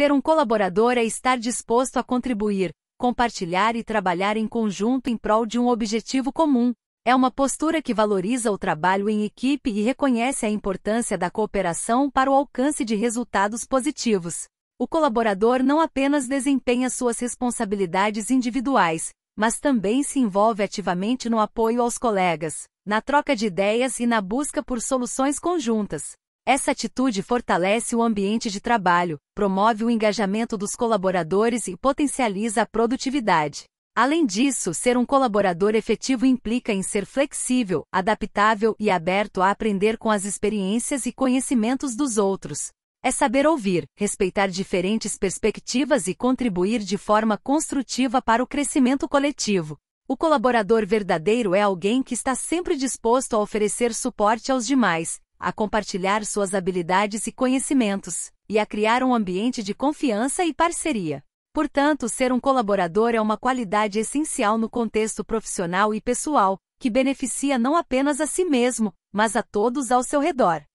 Ser um colaborador é estar disposto a contribuir, compartilhar e trabalhar em conjunto em prol de um objetivo comum. É uma postura que valoriza o trabalho em equipe e reconhece a importância da cooperação para o alcance de resultados positivos. O colaborador não apenas desempenha suas responsabilidades individuais, mas também se envolve ativamente no apoio aos colegas, na troca de ideias e na busca por soluções conjuntas. Essa atitude fortalece o ambiente de trabalho, promove o engajamento dos colaboradores e potencializa a produtividade. Além disso, ser um colaborador efetivo implica em ser flexível, adaptável e aberto a aprender com as experiências e conhecimentos dos outros. É saber ouvir, respeitar diferentes perspectivas e contribuir de forma construtiva para o crescimento coletivo. O colaborador verdadeiro é alguém que está sempre disposto a oferecer suporte aos demais, a compartilhar suas habilidades e conhecimentos, e a criar um ambiente de confiança e parceria. Portanto, ser um colaborador é uma qualidade essencial no contexto profissional e pessoal, que beneficia não apenas a si mesmo, mas a todos ao seu redor.